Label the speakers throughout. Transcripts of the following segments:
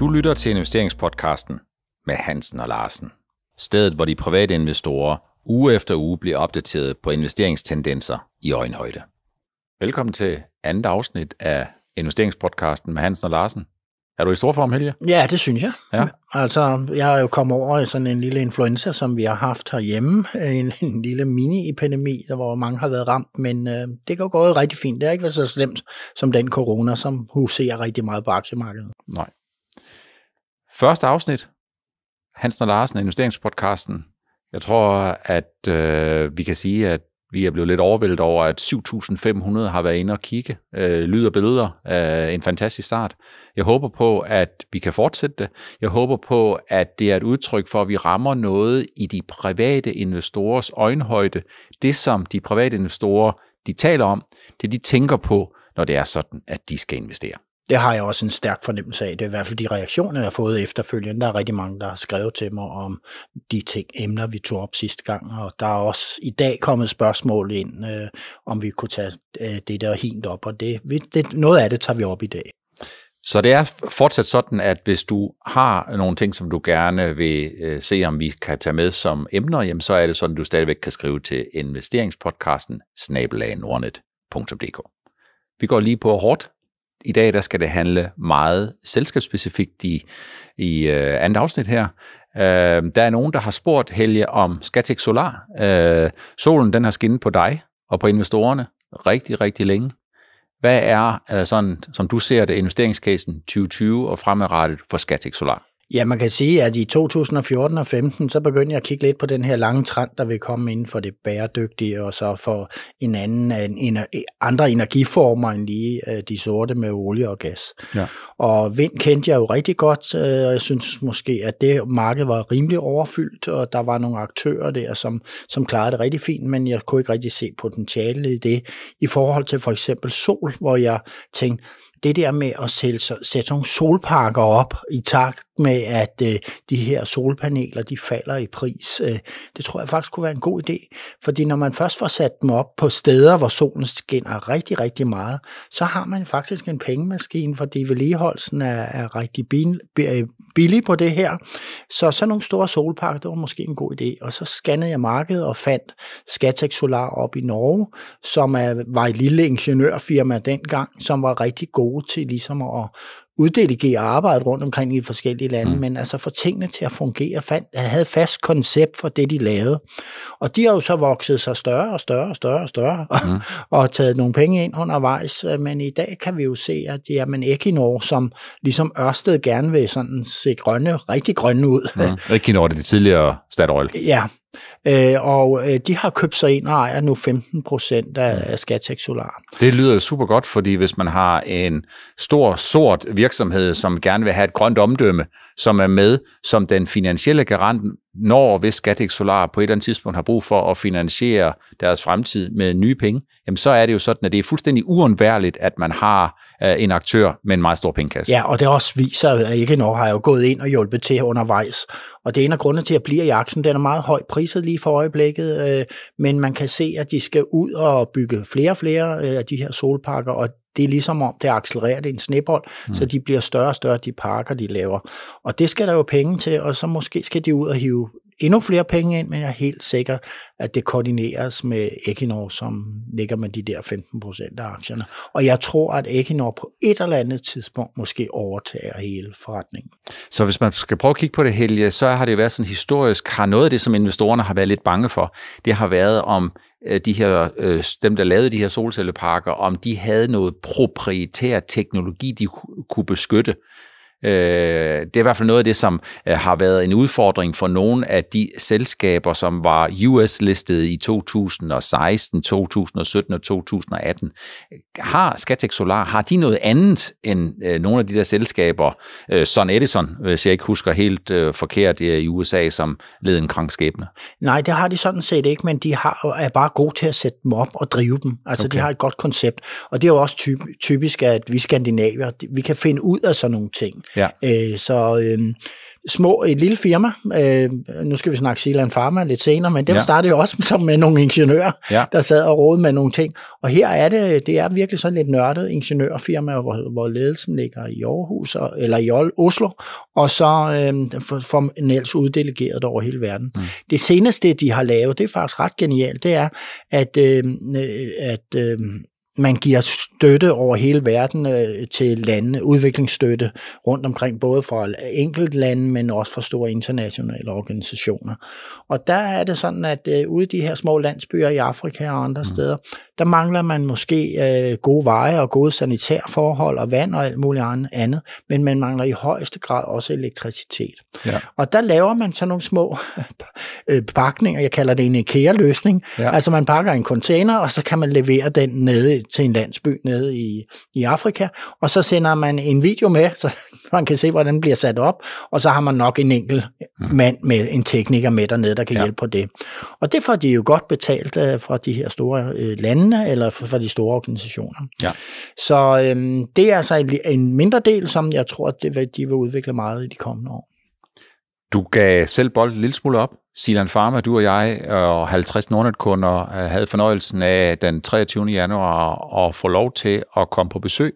Speaker 1: Du lytter til investeringspodcasten med Hansen og Larsen. Stedet, hvor de private investorer uge efter uge bliver opdateret på investeringstendenser i øjenhøjde. Velkommen til andet afsnit af investeringspodcasten med Hansen og Larsen. Er du i stor form, Helge?
Speaker 2: Ja, det synes jeg. Ja. Altså, jeg er jo kommet over sådan en lille influenza, som vi har haft herhjemme. Øh, en, en lille mini-epidemi, hvor mange har været ramt, men øh, det går gået rigtig fint. Det har ikke været så slemt som den corona, som huserer rigtig meget på aktiemarkedet.
Speaker 1: Nej. Første afsnit, Hansen og Larsen, investeringspodcasten. Jeg tror, at øh, vi kan sige, at vi er blevet lidt overvældet over, at 7.500 har været inde og kigge. Øh, lyd og billeder. Øh, en fantastisk start. Jeg håber på, at vi kan fortsætte det. Jeg håber på, at det er et udtryk for, at vi rammer noget i de private investorers øjenhøjde. Det, som de private investorer de taler om, det de tænker på, når det er sådan, at de skal investere.
Speaker 2: Det har jeg også en stærk fornemmelse af. Det er i hvert fald de reaktioner, jeg har fået efterfølgende. Der er rigtig mange, der har skrevet til mig om de ting, emner, vi tog op sidste gang. Og der er også i dag kommet spørgsmål ind, øh, om vi kunne tage øh, det der helt op. Og det, vi, det, noget af det tager vi op i dag.
Speaker 1: Så det er fortsat sådan, at hvis du har nogle ting, som du gerne vil øh, se, om vi kan tage med som emner, jamen så er det sådan, at du stadigvæk kan skrive til investeringspodcasten snabelagnordnet.dk. Vi går lige på hårdt i dag der skal det handle meget selskabsspecifikt i, i øh, andet afsnit her. Øh, der er nogen, der har spurgt Helge om Skatex Solar. Øh, solen den har skinnet på dig og på investorerne rigtig, rigtig længe. Hvad er, øh, sådan, som du ser det, investeringscasen 2020 og fremadrettet for Skatex Solar? Ja, man
Speaker 2: kan sige, at i 2014 og 15 så begyndte jeg at kigge lidt på den her lange trend, der vil komme inden for det bæredygtige, og så for en anden, en, en, andre energiformer end lige øh, de sorte med olie og gas. Ja. Og vind kendte jeg jo rigtig godt, øh, og jeg synes måske, at det marked var rimelig overfyldt, og der var nogle aktører der, som, som klarede det rigtig fint, men jeg kunne ikke rigtig se potentiale i det, i forhold til for eksempel sol, hvor jeg tænkte, det der med at sætte, sætte nogle solparker op i tak med, at øh, de her solpaneler, de falder i pris. Øh, det tror jeg faktisk kunne være en god idé, fordi når man først får sat dem op på steder, hvor solen skinner rigtig, rigtig meget, så har man faktisk en pengemaskine, fordi vedligeholdelsen er, er rigtig øh, billig på det her. Så sådan nogle store solparker, det var måske en god idé. Og så scannede jeg markedet og fandt Skatex Solar op i Norge, som er, var et lille ingeniørfirma dengang, som var rigtig gode til ligesom at uddelegere arbejdet rundt omkring i forskellige lande, mm. men altså få tingene til at fungere, fandt, havde fast koncept for det, de lavede. Og de har jo så vokset sig større og større og større og større, mm. og, og taget nogle penge ind undervejs, men i dag kan vi jo se, at det er man Equinor, som ligesom Ørsted gerne vil sådan se grønne, rigtig grønne ud.
Speaker 1: Mm. Equinor, det er det tidligere Statoil.
Speaker 2: Ja, Øh, og øh, de har købt sig ind og ejer nu 15 procent af Skatex Solar.
Speaker 1: Det lyder super godt, fordi hvis man har en stor, sort virksomhed, som gerne vil have et grønt omdømme, som er med som den finansielle garant når hvis Skatex Solar på et eller andet tidspunkt har brug for at finansiere deres fremtid med nye penge, jamen så er det jo sådan, at det er fuldstændig uundværligt, at man har øh, en aktør med en meget stor pengekasse. Ja,
Speaker 2: og det også viser, at ikke nok har jo gået ind og hjulpet til undervejs. Og det er en af grundene til, at bliver i aksen. Den er meget højt priset lige for øjeblikket, øh, men man kan se, at de skal ud og bygge flere og flere øh, af de her solparker, og det er ligesom om, det accelererer, det er en snebold, mm. så de bliver større og større, de parker, de laver. Og det skal der jo penge til, og så måske skal de ud og hive endnu flere penge ind, men jeg er helt sikker, at det koordineres med Equinor, som ligger med de der 15 procent af aktierne. Og jeg tror, at Equinor på et eller andet tidspunkt måske overtager hele forretningen.
Speaker 1: Så hvis man skal prøve at kigge på det, Helge, så har det været sådan historisk, har noget af det, som investorerne har været lidt bange for, det har været om øh, de her, øh, dem, der lavede de her solcelleparker, om de havde noget proprietær teknologi, de kunne beskytte. Øh, det er i hvert fald noget af det, som øh, har været en udfordring for nogle af de selskaber, som var US-listet i 2016, 2017 og 2018. Har Skatex Solar, har de noget andet end øh, nogle af de der selskaber, Son Edison, hvis jeg ikke husker helt forkert i USA, som led en krankskæbne?
Speaker 2: Nej, det har de sådan set ikke, men de har, er bare gode til at sætte dem op og drive dem. Altså, okay. de har et godt koncept. Og det er jo også typisk, at vi skandinaver, vi kan finde ud af sådan nogle ting. Ja. Øh, så øh, små, et lille firma, øh, nu skal vi snakke Sealand Pharma lidt senere, men dem ja. startede jo også som med nogle ingeniører, ja. der sad og rådede med nogle ting. Og her er det, det er virkelig sådan lidt nørdet ingeniørfirma, hvor, hvor ledelsen ligger i Aarhus, og, eller i Oslo, og så øh, får Niels uddelegeret over hele verden. Mm. Det seneste, de har lavet, det er faktisk ret genialt, det er, at, øhm, øh, at øh, man giver støtte over hele verden øh, til lande, udviklingsstøtte rundt omkring, både fra enkelt lande, men også fra store internationale organisationer. Og der er det sådan, at øh, ude i de her små landsbyer i Afrika og andre mm. steder, der mangler man måske øh, gode veje og gode sanitærforhold og vand og alt muligt andet, men man mangler i højeste grad også elektricitet. Ja. Og der laver man sådan nogle små øh, pakninger, jeg kalder det en IKEA-løsning, ja. altså man pakker en container, og så kan man levere den nede til en landsby nede i, i Afrika, og så sender man en video med, så man kan se, hvordan den bliver sat op, og så har man nok en enkelt mm. mand med en tekniker med dernede, der kan ja. hjælpe på det. Og det får de jo godt betalt øh, fra de her store øh, lande, eller fra de store organisationer. Ja. Så øh, det er altså en, en mindre del, som jeg tror, at det, de vil udvikle meget i de kommende år.
Speaker 1: Du gav selv bolden en lille smule op. Silan Pharma, du og jeg og 50 Nordnet-kunder øh, havde fornøjelsen af den 23. januar at få lov til at komme på besøg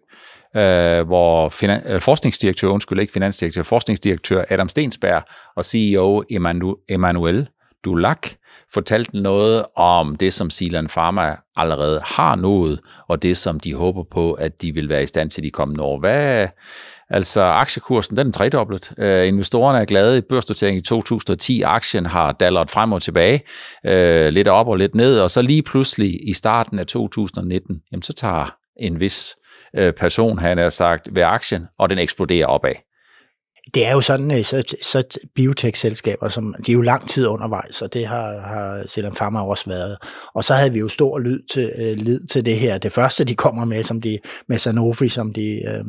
Speaker 1: øh, hvor finan- øh, forskningsdirektør, undskyld ikke finansdirektør, forskningsdirektør Adam Stensberg og CEO Emanu- Emmanuel Dulac fortalte noget om det, som Silan Pharma allerede har nået, og det, som de håber på, at de vil være i stand til de kommende år. Hvad, altså, aktiekursen den er tredoblet. Øh, investorerne er glade i børsnoteringen i 2010. Aktien har dalleret frem og tilbage, øh, lidt op og lidt ned, og så lige pludselig i starten af 2019, jamen, så tager en vis Øh, person, han har sagt, ved aktien, og den eksploderer opad.
Speaker 2: Det er jo sådan, øh, så, så biotech-selskaber, som, de er jo lang tid undervejs, og det har, har Selim Pharma også været. Og så havde vi jo stor lyd til, øh, lid til det her. Det første, de kommer med, som de, med Sanofi, som, de, øh,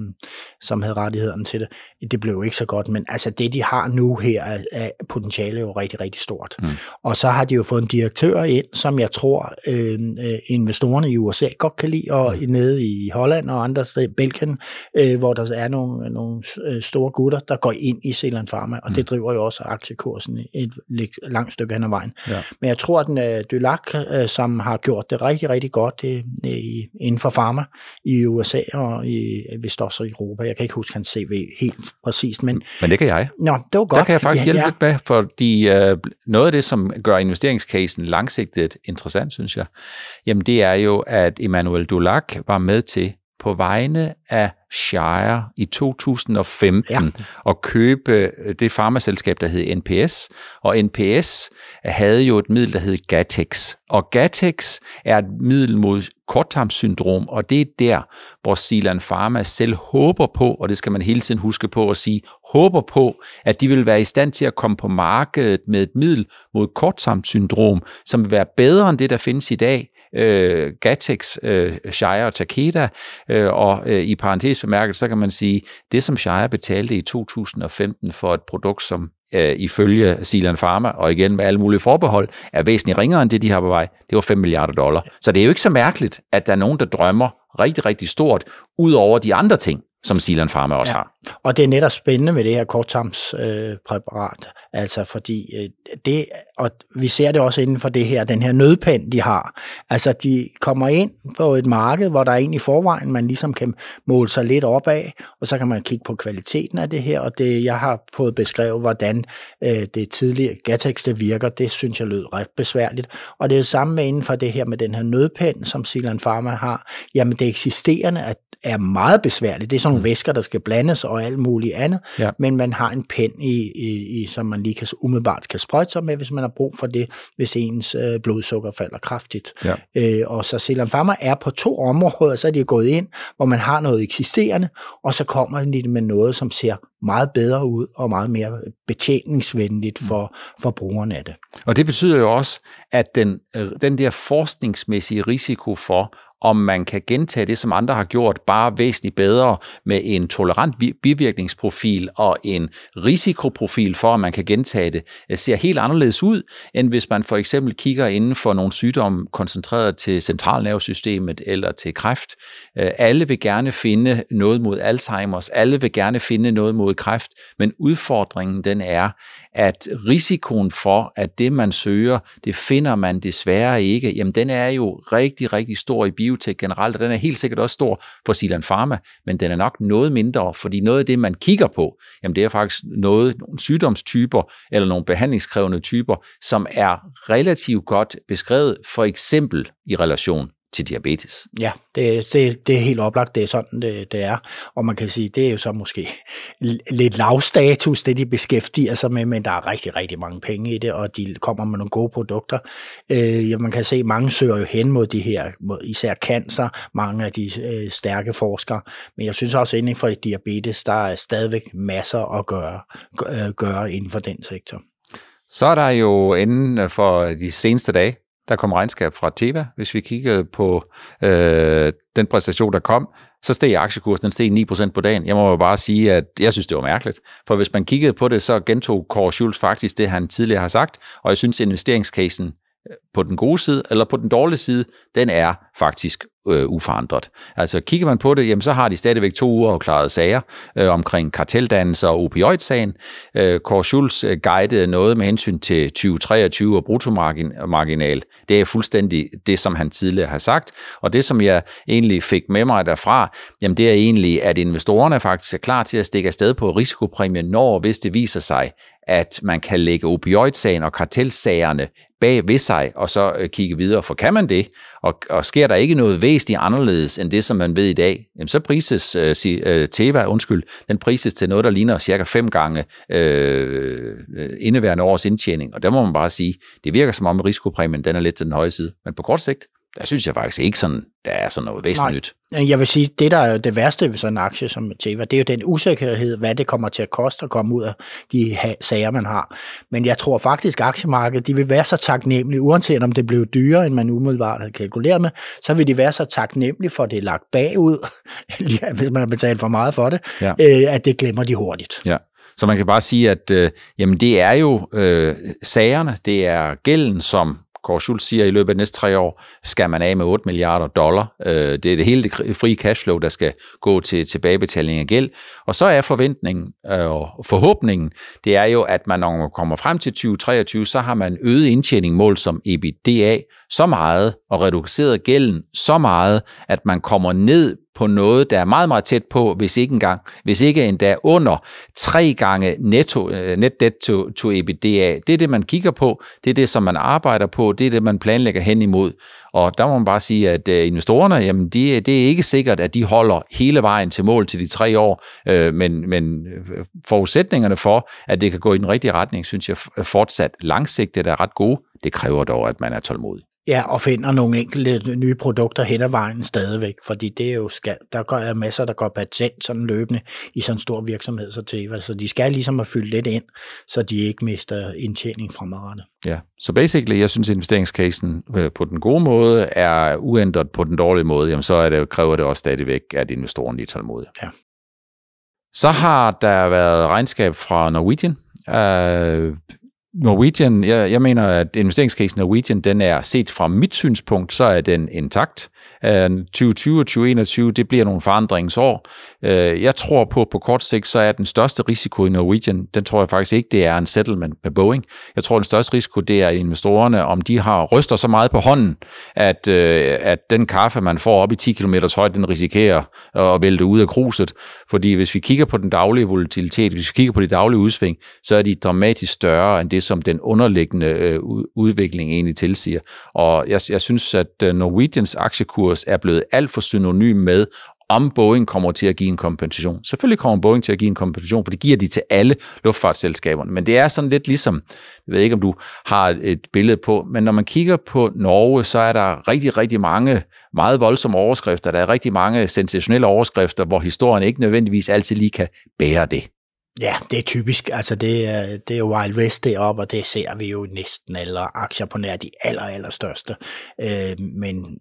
Speaker 2: som havde rettigheden til det, det blev jo ikke så godt, men altså det, de har nu her, er, potentiale jo rigtig, rigtig stort. Mm. Og så har de jo fået en direktør ind, som jeg tror, øh, øh investorerne i USA godt kan lide, og mm. nede i Holland og andre steder, Belgien, øh, hvor der er nogle, nogle øh, store gutter, der går ind i Zealand Pharma, og mm. det driver jo også aktiekursen et langt stykke hen ad vejen. Ja. Men jeg tror, at den uh, øh, Dulac, uh, som har gjort det rigtig, rigtig godt i, inden for pharma i USA og i, vist også i Europa, jeg kan ikke huske hans CV helt præcist. Men, men det kan jeg. Nå, det var godt. Der kan jeg faktisk ja, hjælpe ja. lidt med,
Speaker 1: fordi øh, noget af det, som gør investeringscasen langsigtet interessant, synes jeg, jamen det er jo, at Emmanuel Dulac var med til på vegne af Shire i 2015 ja. købe øh, det farmaselskab, der hed NPS. Og NPS havde jo et middel, der hed Gatex. Og Gatex er et middel mod korttarmssyndrom, og det er der, hvor Silan Pharma selv håber på, og det skal man hele tiden huske på at sige, håber på, at de vil være i stand til at komme på markedet med et middel mod korttarmssyndrom, som vil være bedre end det, der findes i dag, øh, Gatex, øh, Shire og Takeda, øh, og øh, i parentes bemærket, så kan man sige, det som Shire betalte i 2015 for et produkt, som øh, ifølge Silan Pharma, og igen med alle mulige forbehold, er væsentligt ringere end det, de har på vej. Det var 5 milliarder dollar. Så det er jo ikke så mærkeligt, at der er nogen, der drømmer rigtig, rigtig stort, ud over de andre ting, som Silan Pharma også ja. har.
Speaker 2: Og det er netop spændende med det her korttarmspræparat, øh, altså fordi øh, det, og vi ser det også inden for det her, den her nødpen, de har. Altså de kommer ind på et marked, hvor der er en i forvejen, man ligesom kan måle sig lidt op af, og så kan man kigge på kvaliteten af det her, og det jeg har fået beskrevet, hvordan øh, det tidligere Gatex det virker, det synes jeg lød ret besværligt. Og det er det samme med inden for det her med den her nødpen, som Silan Pharma har, jamen det eksisterende er, er meget besværligt. Det er sådan nogle mm. væsker, der skal blandes og alt muligt andet, ja. men man har en pen, i, i, i, som man lige kan, umiddelbart kan sprøjte sig med, hvis man har brug for det, hvis ens øh, blodsukker falder kraftigt. Ja. Øh, og så selvom Pharma er på to områder, så er de gået ind, hvor man har noget eksisterende, og så kommer de med noget, som ser meget bedre ud og meget mere betjeningsvenligt mm. for, for brugerne af det.
Speaker 1: Og det betyder jo også, at den, øh, den der forskningsmæssige risiko for om man kan gentage det, som andre har gjort, bare væsentligt bedre med en tolerant bivirkningsprofil og en risikoprofil for, at man kan gentage det, ser helt anderledes ud, end hvis man for eksempel kigger inden for nogle sygdomme koncentreret til centralnervesystemet eller til kræft. Øh, alle vil gerne finde noget mod Alzheimer's, alle vil gerne finde noget mod kræft, men udfordringen den er, at risikoen for, at det man søger, det finder man desværre ikke, jamen den er jo rigtig, rigtig stor i bio biotech generelt, og den er helt sikkert også stor for Silan Pharma, men den er nok noget mindre, fordi noget af det, man kigger på, jamen det er faktisk noget, nogle sygdomstyper eller nogle behandlingskrævende typer, som er relativt godt beskrevet, for eksempel i relation til diabetes.
Speaker 2: Ja, det, det, det er helt oplagt, det er sådan, det, det er. Og man kan sige, det er jo så måske lidt lav status, det de beskæftiger sig med, men der er rigtig, rigtig mange penge i det, og de kommer med nogle gode produkter. Øh, ja, man kan se, mange søger jo hen mod de her, især cancer, mange af de øh, stærke forskere, men jeg synes også, at inden for diabetes, der er stadigvæk masser at gøre, øh, gøre inden for den sektor.
Speaker 1: Så er der jo inden for de seneste dage der kom regnskab fra Teva. Hvis vi kiggede på øh, den præstation, der kom, så steg aktiekursen, den steg 9% på dagen. Jeg må bare sige, at jeg synes, det var mærkeligt. For hvis man kiggede på det, så gentog Kåre Schultz faktisk det, han tidligere har sagt, og jeg synes, investeringscasen på den gode side eller på den dårlige side, den er faktisk øh, uforandret. Altså kigger man på det, jamen så har de stadigvæk to uger afklarede sager øh, omkring karteldannelser og opioidsagen. Øh, Kåre Schulz øh, guidede noget med hensyn til 2023 og bruttomarginal. Det er fuldstændig det, som han tidligere har sagt. Og det, som jeg egentlig fik med mig derfra, jamen det er egentlig, at investorerne faktisk er klar til at stikke afsted på risikopræmien, når hvis det viser sig, at man kan lægge opioidsagen og kartelsagerne bag ved sig, og så øh, kigge videre, for kan man det? Og, og sker der ikke noget væsentligt anderledes end det, som man ved i dag, jamen så prises øh, si, øh, Teva, undskyld, den prises til noget, der ligner cirka fem gange øh, øh indeværende års indtjening. Og der må man bare sige, det virker som om, at risikopræmien den er lidt til den høje side. Men på kort sigt, der synes jeg faktisk ikke sådan, der er sådan noget væsentligt
Speaker 2: Nej, nyt. Jeg vil sige, det der er det værste ved sådan en aktie som Teva, det er jo den usikkerhed, hvad det kommer til at koste at komme ud af de sager, man har. Men jeg tror faktisk, at aktiemarkedet de vil være så taknemmelige, uanset om det blev dyrere, end man umiddelbart havde kalkuleret med, så vil de være så taknemmelige for, at det er lagt bagud, hvis man har betalt for meget for det, ja. øh, at det glemmer de hurtigt.
Speaker 1: Ja. Så man kan bare sige, at øh, jamen det er jo øh, sagerne, det er gælden, som Kåre Schultz siger, at i løbet af de næste tre år skal man af med 8 milliarder dollar. Øh, det er det hele det frie cashflow, der skal gå til tilbagebetaling af gæld. Og så er forventningen øh, og forhåbningen, det er jo, at man når man kommer frem til 2023, så har man øget indtjening mål som EBITDA så meget og reduceret gælden så meget, at man kommer ned på noget, der er meget, meget tæt på, hvis ikke engang, hvis ikke endda under tre gange netto, øh, net debt to, to EBITDA. Det er det, man kigger på, det er det, som man arbejder på, det er det, man planlægger hen imod. Og der må man bare sige, at øh, investorerne, jamen de, det er ikke sikkert, at de holder hele vejen til mål til de tre år, øh, men, men øh, forudsætningerne for, at det kan gå i den rigtige retning, synes jeg fortsat langsigtet er ret gode. Det kræver dog, at man er tålmodig.
Speaker 2: Ja, og finder nogle enkelte nye produkter hen ad vejen stadigvæk, fordi det er jo skal, der går masser, der går patent sådan løbende i sådan en stor virksomhed så til, så de skal ligesom have fylde lidt ind, så de ikke mister indtjening fremadrettet.
Speaker 1: Ja, så basically, jeg synes, investeringscasen øh, på den gode måde er uændret på den dårlige måde, jamen så er det, kræver det også stadigvæk, at investoren tager tålmodig. Ja. Så har der været regnskab fra Norwegian, øh, Norwegian, jeg, jeg mener, at investeringskrisen Norwegian, den er set fra mit synspunkt, så er den intakt. 2020 øh, og 2021, det bliver nogle forandringsår. Øh, jeg tror på, at på kort sigt, så er den største risiko i Norwegian, den tror jeg faktisk ikke, det er en settlement med Boeing. Jeg tror, den største risiko, det er investorerne, om de har ryster så meget på hånden, at, øh, at den kaffe, man får op i 10 km højde, den risikerer at vælte ud af kruset. Fordi hvis vi kigger på den daglige volatilitet, hvis vi kigger på de daglige udsving, så er de dramatisk større end det, som den underliggende øh, udvikling egentlig tilsiger. Og jeg, jeg synes, at øh, Norwegians aktiekurs er blevet alt for synonym med, om Boeing kommer til at give en kompensation. Selvfølgelig kommer Boeing til at give en kompensation, for det giver de til alle luftfartsselskaberne. Men det er sådan lidt ligesom, jeg ved ikke om du har et billede på, men når man kigger på Norge, så er der rigtig, rigtig mange meget voldsomme overskrifter. Der er rigtig mange sensationelle overskrifter, hvor historien ikke nødvendigvis altid lige kan bære det.
Speaker 2: Ja, det er typisk. Altså det, er, det er Wild West deroppe, og det ser vi jo næsten alle aktier på nær de aller, aller største. Øh, men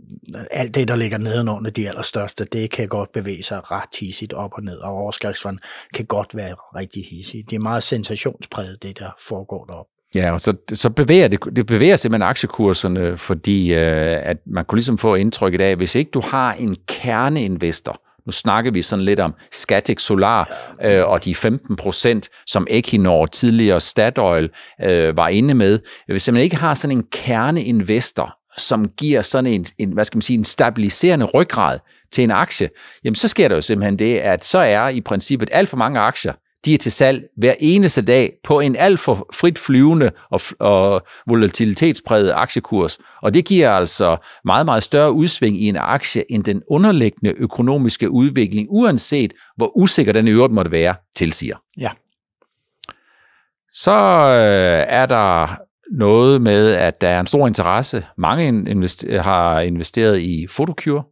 Speaker 2: alt det, der ligger nedenunder de allerstørste, det kan godt bevæge sig ret hissigt op og ned, og overskrifterne kan godt være rigtig hissig. Det er meget sensationspræget, det der foregår deroppe.
Speaker 1: Ja, og så, så bevæger det, det bevæger simpelthen aktiekurserne, fordi øh, at man kunne ligesom få indtryk i dag, hvis ikke du har en kerneinvestor, nu snakker vi sådan lidt om Scatec Solar øh, og de 15 procent, som Equinor, tidligere Statoil, øh, var inde med. Hvis man ikke har sådan en kerneinvestor, som giver sådan en, en, hvad skal man sige, en stabiliserende ryggrad til en aktie, jamen så sker der jo simpelthen det, at så er i princippet alt for mange aktier, de er til salg hver eneste dag på en alt for frit flyvende og, og volatilitetspræget aktiekurs. Og det giver altså meget, meget større udsving i en aktie end den underliggende økonomiske udvikling, uanset hvor usikker den i øvrigt måtte være, tilsiger. Ja. Så øh, er der noget med, at der er en stor interesse. Mange har investeret i Photocure,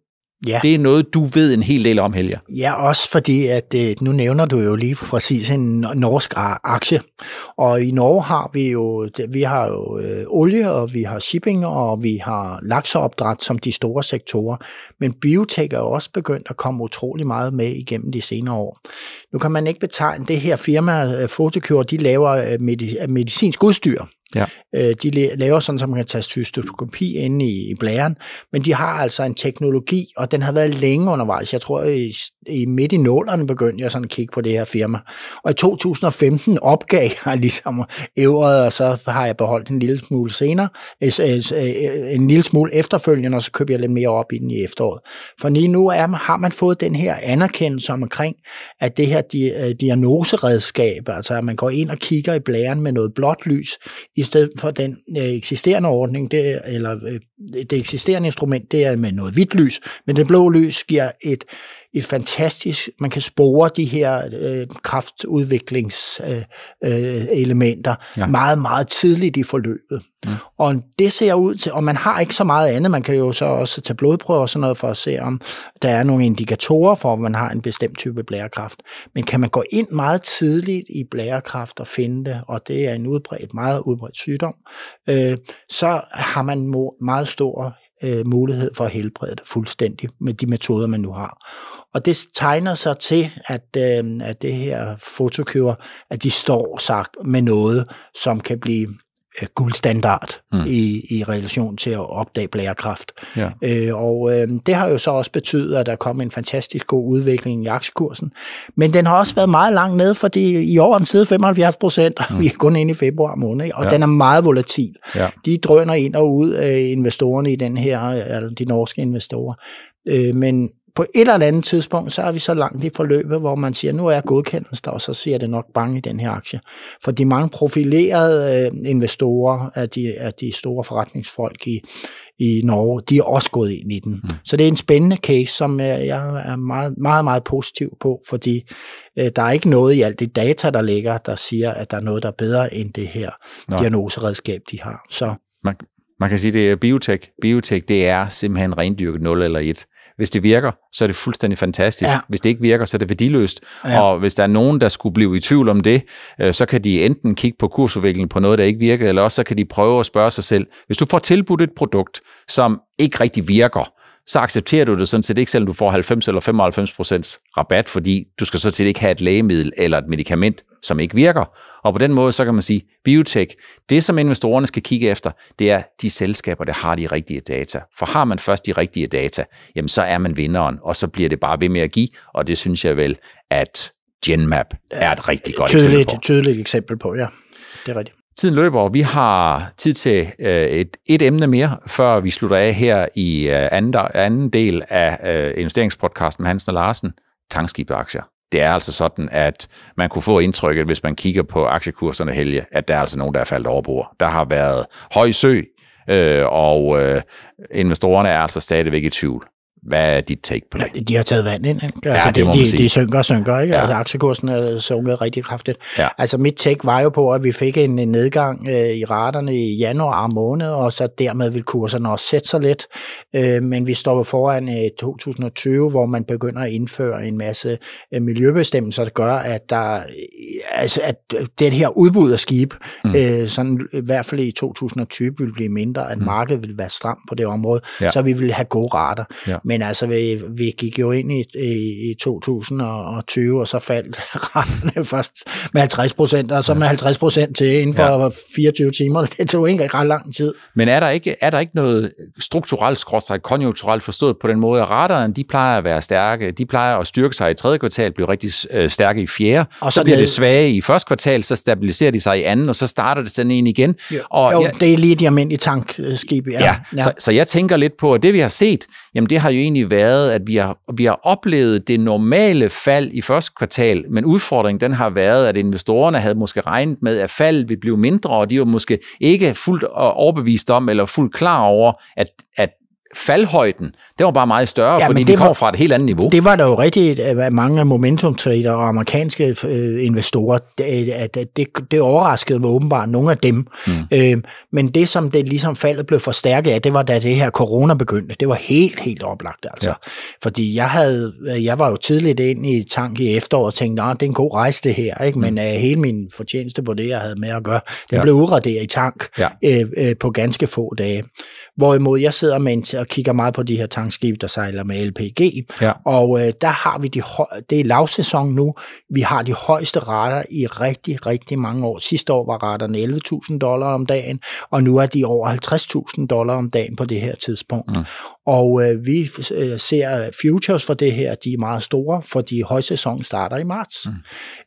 Speaker 1: Ja. Det er noget, du ved en hel del om, Helge.
Speaker 2: Ja, også fordi, at øh, nu nævner du jo lige præcis en norsk aktie. Og i Norge har vi jo, vi har jo øh, olie, og vi har shipping, og vi har lakseopdræt som de store sektorer. Men biotek er jo også begyndt at komme utrolig meget med igennem de senere år. Nu kan man ikke betegne det her firma, øh, Photocure, de laver øh, medicinsk udstyr. Ja. Øh, de laver sådan, så man kan tage cystoskopi inde i, i blæren, men de har altså en teknologi, og den har været længe undervejs. Jeg tror, i i midt i nålerne begyndte jeg sådan at kigge på det her firma. Og i 2015 opgav jeg ligesom ævret, og så har jeg beholdt en lille smule senere, øh, øh, øh, en lille smule efterfølgende, og så købte jeg lidt mere op i den i efteråret. For lige nu er, har man fået den her anerkendelse omkring, at det her di- diagnoseredskab, altså at man går ind og kigger i blæren med noget blåt lys, i stedet for den eksisterende ordning, det, eller det eksisterende instrument, det er med noget hvidt lys, men det blå lys giver et et fantastisk, man kan spore de her øh, kraftudviklingselementer øh, øh ja. meget, meget tidligt i forløbet. Mm. Og det ser ud til, og man har ikke så meget andet, man kan jo så også tage blodprøver og sådan noget for at se, om der er nogle indikatorer for, at man har en bestemt type blærekræft. Men kan man gå ind meget tidligt i blærekræft og finde det, og det er en udbredt, meget udbredt sygdom, øh, så har man meget stor øh, mulighed for at helbrede det fuldstændig med de metoder, man nu har. Og det tegner sig til, at, øh, at det her fotokøber, at de står sagt med noget, som kan blive øh, guldstandard mm. i, i relation til at opdage blærekraft. Ja. Øh, og øh, det har jo så også betydet, at der kom en fantastisk god udvikling i aktiekursen. Men den har også været meget langt ned, fordi i år den side 75 procent, mm. vi er kun inde i februar måned, og ja. den er meget volatil. Ja. De drøner ind og ud, af øh, investorerne i den her, altså de norske investorer. Øh, men på et eller andet tidspunkt, så er vi så langt i forløbet, hvor man siger, nu er godkendelsen der, og så ser det nok bange i den her aktie. For de mange profilerede øh, investorer af de, af de store forretningsfolk i, i Norge, de er også gået ind i den. Mm. Så det er en spændende case, som jeg er meget, meget, meget positiv på, fordi øh, der er ikke noget i alt det data, der ligger, der siger, at der er noget, der er bedre end det her Nå. diagnoseredskab, de har. Så
Speaker 1: man, man kan sige, det er biotech. Biotech, det er simpelthen rendyrket 0 eller 1. Hvis det virker, så er det fuldstændig fantastisk. Ja. Hvis det ikke virker, så er det værdiløst. Ja. Og hvis der er nogen, der skulle blive i tvivl om det, øh, så kan de enten kigge på kursudviklingen på noget, der ikke virker, eller også så kan de prøve at spørge sig selv, hvis du får tilbudt et produkt, som ikke rigtig virker, så accepterer du det sådan set ikke, selvom du får 90 eller 95 procents rabat, fordi du skal så set ikke have et lægemiddel eller et medicament som ikke virker. Og på den måde, så kan man sige, biotech, det som investorerne skal kigge efter, det er de selskaber, der har de rigtige data. For har man først de rigtige data, jamen så er man vinderen, og så bliver det bare ved med at give, og det synes jeg vel, at GenMap er et rigtig godt tydeligt, eksempel på.
Speaker 2: Tydeligt eksempel på, ja. Det er
Speaker 1: rigtigt. Tiden løber, og vi har tid til øh, et, et emne mere, før vi slutter af her i øh, anden, anden del af øh, investeringspodcasten med Hansen og Larsen, Tankskibaktier det er altså sådan, at man kunne få indtrykket, hvis man kigger på aktiekurserne helge, at der er altså nogen, der er faldet over bord. Der har været høj sø, øh, og øh, investorerne er altså stadigvæk i tvivl. Hvad er dit take på det?
Speaker 2: Ja, de har taget vand ind. Ikke? Altså, ja, det, det må de, sige. de synker og synker, ikke? Ja. Altså, aktiekursen er sunket rigtig kraftigt. Ja. Altså, mit take var jo på, at vi fik en, nedgang øh, i raterne i januar måned, og så dermed vil kurserne også sætte sig lidt. Øh, men vi stopper foran øh, 2020, hvor man begynder at indføre en masse øh, miljøbestemmelser, der gør, at der øh, altså, at øh, det her udbud af skib, mm. øh, sådan, i hvert fald i 2020, vil blive mindre, at mm. markedet vil være stramt på det område, ja. så vi vil have gode rater. Ja. Men altså, vi, vi gik jo ind i, i, i 2020, og så faldt renterne først med 50 procent, og så med 50 procent til inden for ja. 24 timer. Det tog ikke ret lang tid.
Speaker 1: Men er der ikke, er der ikke noget strukturelt, skråstræk, konjunkturelt forstået på den måde, at raderne, de plejer at være stærke, de plejer at styrke sig i tredje kvartal, bliver rigtig øh, stærke i fjerde, og så, så bliver det, svage i første kvartal, så stabiliserer de sig i anden, og så starter det sådan en igen. Jo, og jo jeg,
Speaker 2: det er lige de almindelige tankskib. Ja. Ja, ja. Så,
Speaker 1: så jeg tænker lidt på, at det vi har set, jamen det har jo egentlig været, at vi har, vi har oplevet det normale fald i første kvartal, men udfordringen den har været, at investorerne havde måske regnet med, at faldet ville blive mindre, og de var måske ikke fuldt øh, overbevist om eller fuldt klar over, at, at faldhøjden, det var bare meget større, ja, fordi det de kom var, fra et helt andet niveau.
Speaker 2: Det var der jo rigtigt, at mange af momentum trader og amerikanske øh, investorer, øh, at det, det, overraskede mig åbenbart nogle af dem. Mm. Øh, men det, som det ligesom faldet blev forstærket af, det var da det her corona begyndte. Det var helt, helt oplagt altså. Ja. Fordi jeg havde, jeg var jo tidligt ind i tank i efteråret og tænkte, nah, det er en god rejse det her, ikke? men mm. Øh, hele min fortjeneste på det, jeg havde med at gøre, den ja. blev udraderet i tank ja. øh, øh, på ganske få dage. Hvorimod jeg sidder med en og kigger meget på de her tankskib, der sejler med LPG. Ja. Og øh, der har vi de det er lavsæson nu. Vi har de højeste rater i rigtig, rigtig mange år. Sidste år var raterne 11.000 dollar om dagen, og nu er de over 50.000 dollar om dagen på det her tidspunkt. Mm. Og øh, vi øh, ser futures for det her, de er meget store, fordi højsæsonen starter i marts. Mm.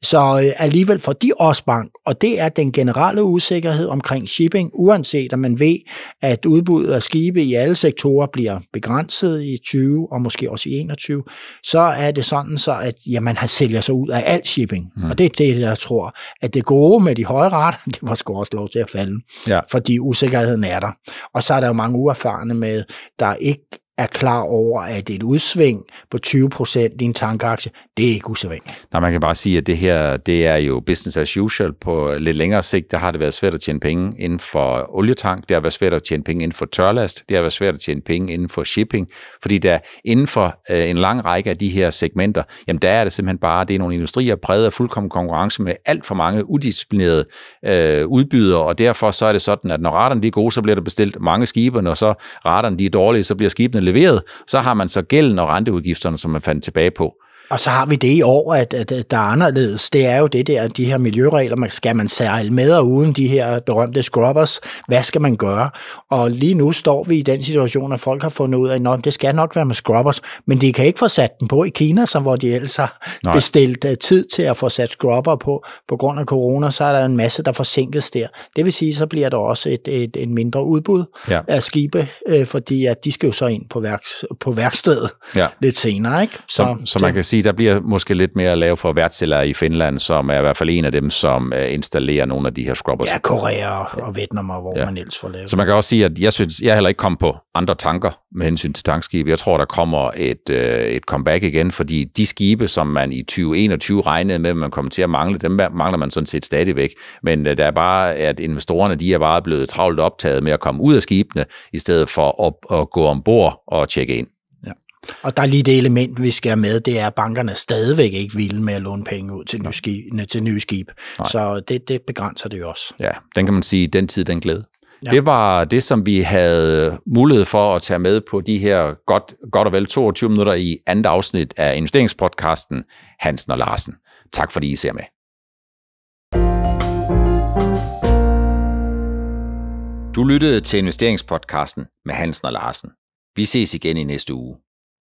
Speaker 2: Så øh, alligevel for de også bank, og det er den generelle usikkerhed omkring shipping, uanset at man ved, at udbuddet af skibe i alle sektorer bliver begrænset i 20 og måske også i 21, så er det sådan så, at ja, man har sælger sig ud af alt shipping. Mm. Og det er det, jeg tror, at det gode med de høje rater, det var sgu også lov til at falde, ja. fordi usikkerheden er der. Og så er der jo mange uerfarne med, der ikke er klar over, at et udsving på 20 procent i en tankaktie, det er ikke
Speaker 1: usædvanligt. Nej, man kan bare sige, at det her det er jo business as usual. På lidt længere sigt, der har det været svært at tjene penge inden for olietank, det har været svært at tjene penge inden for tørlast, det har været svært at tjene penge inden for shipping, fordi der inden for øh, en lang række af de her segmenter, jamen der er det simpelthen bare, det er nogle industrier præget af fuldkommen konkurrence med alt for mange udisciplinerede øh, udbydere, og derfor så er det sådan, at når raterne de er gode, så bliver der bestilt mange skibe, og når så raterne de er dårlige, så bliver skibene leveret, så har man så gælden og renteudgifterne, som man fandt tilbage på.
Speaker 2: Og så har vi det i år, at, at, der er anderledes. Det er jo det der, de her miljøregler. Man, skal man sejle med og uden de her berømte scrubbers? Hvad skal man gøre? Og lige nu står vi i den situation, at folk har fundet ud af, at det skal nok være med scrubbers, men de kan ikke få sat den på i Kina, som hvor de ellers har Nej. bestilt øh, tid til at få sat scrubber på. På grund af corona, så er der en masse, der forsinkes der. Det vil sige, så bliver der også et, et, et mindre udbud ja. af skibe, øh, fordi at de skal jo så ind på, værks, på værkstedet ja. lidt senere. Ikke? Så, så, så man kan
Speaker 1: sige, sige, der bliver måske lidt mere at lave for værtsælgere i Finland, som er i hvert fald en af dem, som øh, installerer nogle af de her scrubbers. Ja,
Speaker 2: Korea og Vietnam, og hvor ja. man ellers får lavet. Så man
Speaker 1: kan også sige, at jeg synes, jeg heller ikke kom på andre tanker med hensyn til tankskibe. Jeg tror, der kommer et, øh, et comeback igen, fordi de skibe, som man i 2021 regnede med, man kommer til at mangle, dem mangler man sådan set stadigvæk. Men øh, der er bare, at investorerne, de er bare blevet travlt optaget med at komme ud af skibene, i stedet for at, at gå ombord og tjekke ind.
Speaker 2: Og der er lige det element, vi skal have med, det er, at bankerne stadigvæk ikke vil med at låne penge ud til, nye skib, til nye skib. Nej. Så det, det begrænser det jo også.
Speaker 1: Ja, den kan man sige, den tid, den glæde. Ja. Det var det, som vi havde mulighed for at tage med på de her godt, godt og vel 22 minutter i andet afsnit af investeringspodcasten Hansen og Larsen. Tak fordi I ser med. Du lyttede til investeringspodcasten med Hansen og Larsen. Vi ses igen i næste uge.